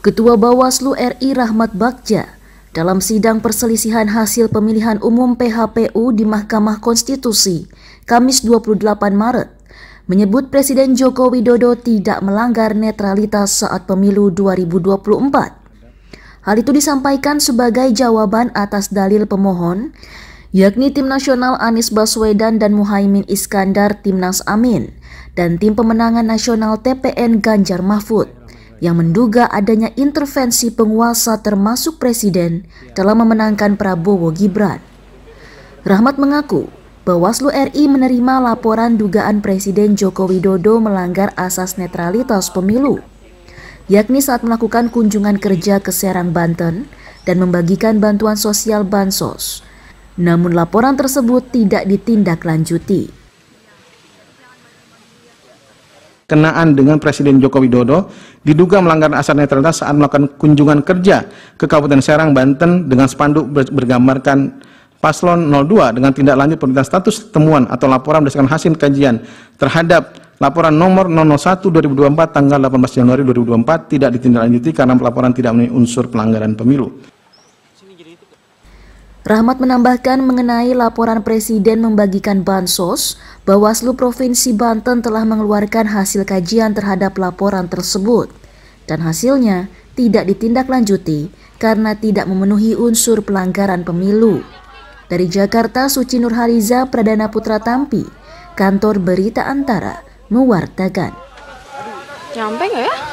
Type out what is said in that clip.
Ketua Bawaslu RI Rahmat Bagja dalam sidang perselisihan hasil pemilihan umum PHPU di Mahkamah Konstitusi Kamis 28 Maret menyebut Presiden Joko Widodo tidak melanggar netralitas saat pemilu 2024. Hal itu disampaikan sebagai jawaban atas dalil pemohon, yakni Tim Nasional Anies Baswedan dan Muhaimin Iskandar Timnas Amin, dan Tim Pemenangan Nasional TPN Ganjar Mahfud yang menduga adanya intervensi penguasa termasuk presiden dalam memenangkan Prabowo Gibran. Rahmat mengaku Bawaslu RI menerima laporan dugaan Presiden Joko Widodo melanggar asas netralitas pemilu, yakni saat melakukan kunjungan kerja ke Serang, Banten, dan membagikan bantuan sosial bansos. Namun laporan tersebut tidak ditindaklanjuti. kenaan dengan Presiden Joko Widodo diduga melanggar asas netralitas saat melakukan kunjungan kerja ke Kabupaten Serang, Banten dengan spanduk bergambarkan Paslon 02 dengan tindak lanjut pemerintah status temuan atau laporan berdasarkan hasil kajian terhadap laporan nomor 001 2024 tanggal 18 Januari 2024 tidak ditindaklanjuti karena pelaporan tidak memenuhi unsur pelanggaran pemilu. Rahmat menambahkan mengenai laporan Presiden membagikan bansos, Bawaslu Provinsi Banten telah mengeluarkan hasil kajian terhadap laporan tersebut. Dan hasilnya tidak ditindaklanjuti karena tidak memenuhi unsur pelanggaran pemilu. Dari Jakarta, Suci Nurhaliza, Pradana Putra Tampi, Kantor Berita Antara, mewartakan. Nyampe nggak ya?